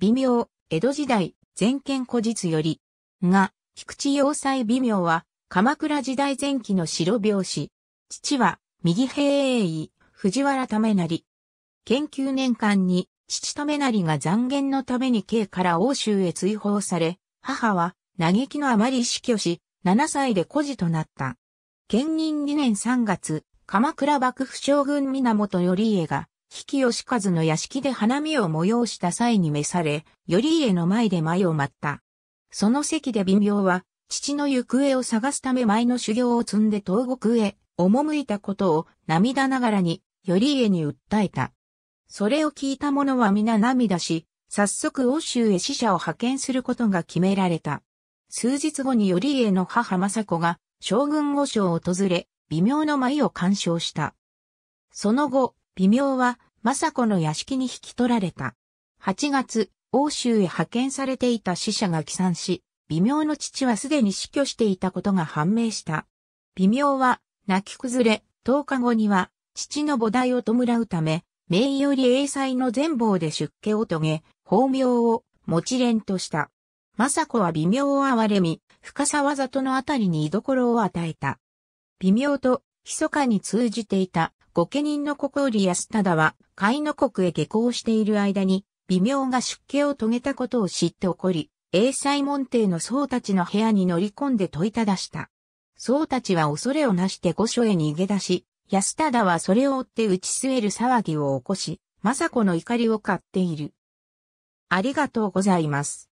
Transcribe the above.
微妙、江戸時代、全県古実より。が、菊池要塞微妙は、鎌倉時代前期の白拍子。父は、右平英医、藤原為成。研究年間に、父為成が残言のために京から欧州へ追放され、母は、嘆きのあまり死去し、7歳で孤児となった。兼任2年3月、鎌倉幕府将軍源頼家が、比企義和の屋敷で花見を催した際に召され、頼家の前で舞を舞った。その席で微妙は、父の行方を探すため舞の修行を積んで東国へ、赴いたことを涙ながらに、頼家に訴えた。それを聞いた者は皆涙し、早速欧州へ使者を派遣することが決められた。数日後に頼家の母政子が将軍御所を訪れ、微妙の舞を鑑賞した。その後、微妙は、政子の屋敷に引き取られた。8月、欧州へ派遣されていた死者が帰参し、微妙の父はすでに死去していたことが判明した。微妙は、泣き崩れ、10日後には、父の母体を弔うため、名より英才の全貌で出家を遂げ、法名を、持ち連とした。政子は微妙を憐れみ、深沢里のあたりに居所を与えた。微妙と、密かに通じていた御家人の心織安忠は、海の国へ下校している間に、微妙が出家を遂げたことを知ってこり、英才門弟の僧たちの部屋に乗り込んで問いただした。僧たちは恐れをなして御所へ逃げ出し、安忠はそれを追って打ち据える騒ぎを起こし、政子の怒りを買っている。ありがとうございます。